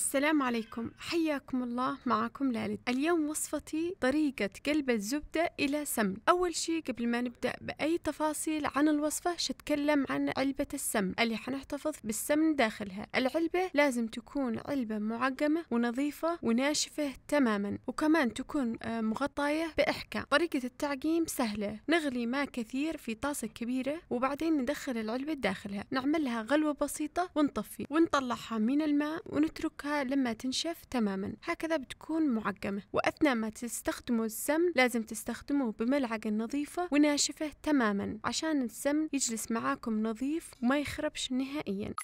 السلام عليكم حياكم الله معكم لالد اليوم وصفتي طريقة قلب الزبدة إلى سمن أول شيء قبل ما نبدأ بأي تفاصيل عن الوصفة شتكلم عن علبة السمن اللي حنحتفظ بالسمن داخلها العلبة لازم تكون علبة معقمة ونظيفة وناشفة تماما وكمان تكون آه، مغطاية بإحكام طريقة التعقيم سهلة نغلي ماء كثير في طاسة كبيرة وبعدين ندخل العلبة داخلها نعملها غلوة بسيطة ونطفي ونطلعها من الماء ونتركها وتتركها لما تنشف تماما هكذا بتكون معقمة وأثناء ما تستخدموا السمن لازم تستخدموه بملعقة نظيفة وناشفة تماما عشان السمن يجلس معاكم نظيف وما يخربش نهائيا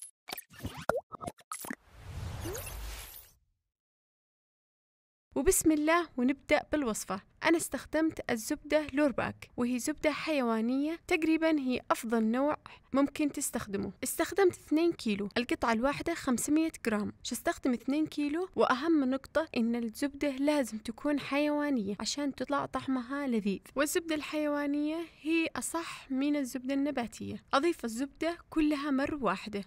وبسم الله ونبدأ بالوصفة أنا استخدمت الزبدة لورباك وهي زبدة حيوانية تقريبا هي أفضل نوع ممكن تستخدمه استخدمت 2 كيلو القطعة الواحدة 500 جرام شستخدم 2 كيلو وأهم نقطة إن الزبدة لازم تكون حيوانية عشان تطلع طعمها لذيذ والزبدة الحيوانية هي أصح من الزبدة النباتية أضيف الزبدة كلها مرة واحدة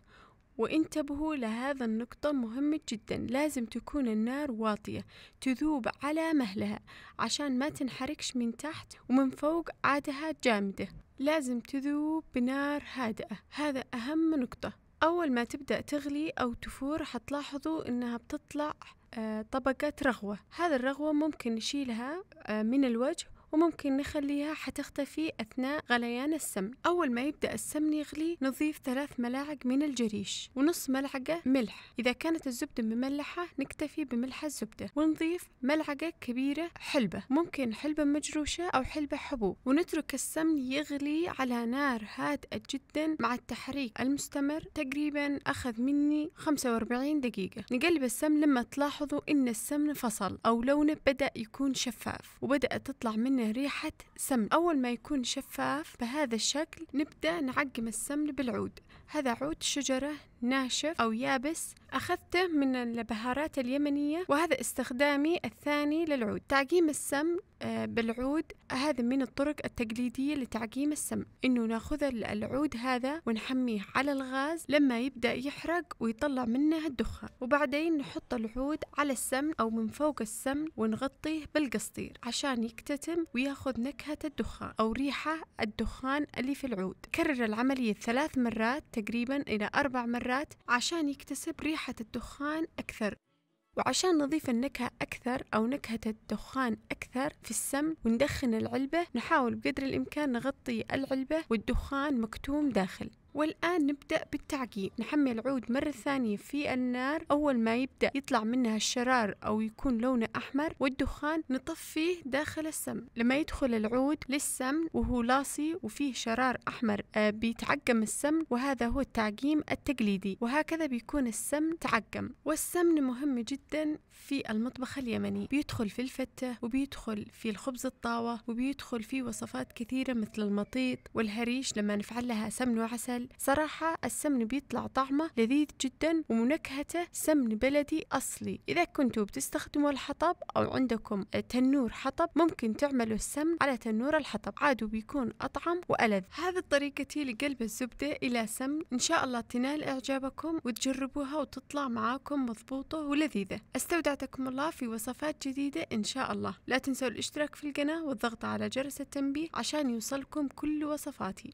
وانتبهوا لهذا النقطة مهمة جدا لازم تكون النار واطية تذوب على مهلها عشان ما تنحرقش من تحت ومن فوق عادها جامدة لازم تذوب بنار هادئة هذا أهم نقطة أول ما تبدأ تغلي أو تفور حتلاحظوا إنها بتطلع آه، طبقة رغوة هذا الرغوة ممكن نشيلها آه، من الوجه وممكن نخليها حتختفي أثناء غليان السمن أول ما يبدأ السمن يغلي نضيف ثلاث ملاعق من الجريش ونص ملعقة ملح إذا كانت الزبدة مملحة نكتفي بملح الزبدة ونضيف ملعقة كبيرة حلبة ممكن حلبة مجروشة أو حلبة حبوب ونترك السمن يغلي على نار هادئة جدا مع التحريك المستمر تقريبا أخذ مني 45 دقيقة نقلب السمن لما تلاحظوا إن السمن فصل أو لونه بدأ يكون شفاف وبدأت تطلع منه ريحة سمن أول ما يكون شفاف بهذا الشكل نبدأ نعقم السمن بالعود هذا عود شجرة ناشف أو يابس أخذته من البهارات اليمنية وهذا استخدامي الثاني للعود تعقيم السمن آه، بالعود هذا من الطرق التقليدية لتعقيم السمن إنه ناخذ العود هذا ونحميه على الغاز لما يبدأ يحرق ويطلع منه الدخان وبعدين نحط العود على السمن أو من فوق السمن ونغطيه بالقصدير عشان يكتتم وياخذ نكهة الدخان أو ريحة الدخان اللي في العود كرر العملية ثلاث مرات تقريبا إلى أربع مرات الفترات عشان يكتسب ريحة الدخان أكثر وعشان نضيف النكهة أكثر أو نكهة الدخان أكثر في السمن وندخن العلبة نحاول بقدر الإمكان نغطي العلبة والدخان مكتوم داخل والآن نبدأ بالتعقيم نحمي العود مرة ثانية في النار أول ما يبدأ يطلع منها الشرار أو يكون لونه أحمر والدخان نطفيه داخل السم لما يدخل العود للسم وهو لاصي وفيه شرار أحمر آه، بيتعقم السمن وهذا هو التعقيم التقليدي وهكذا بيكون السمن تعقم والسمن مهم جدا في المطبخ اليمني بيدخل في الفتة وبيدخل في الخبز الطاوة وبيدخل في وصفات كثيرة مثل المطيط والهريش لما نفعل لها سمن وعسل صراحة السمن بيطلع طعمه لذيذ جدا ونكهته سمن بلدي أصلي إذا كنتوا بتستخدموا الحطب أو عندكم تنور حطب ممكن تعملوا السمن على تنور الحطب عادوا بيكون أطعم وألذ هذه طريقتي لقلب الزبدة إلى سمن إن شاء الله تنال إعجابكم وتجربوها وتطلع معاكم مضبوطة ولذيذة استودعتكم الله في وصفات جديدة إن شاء الله لا تنسوا الاشتراك في القناة والضغط على جرس التنبيه عشان يوصلكم كل وصفاتي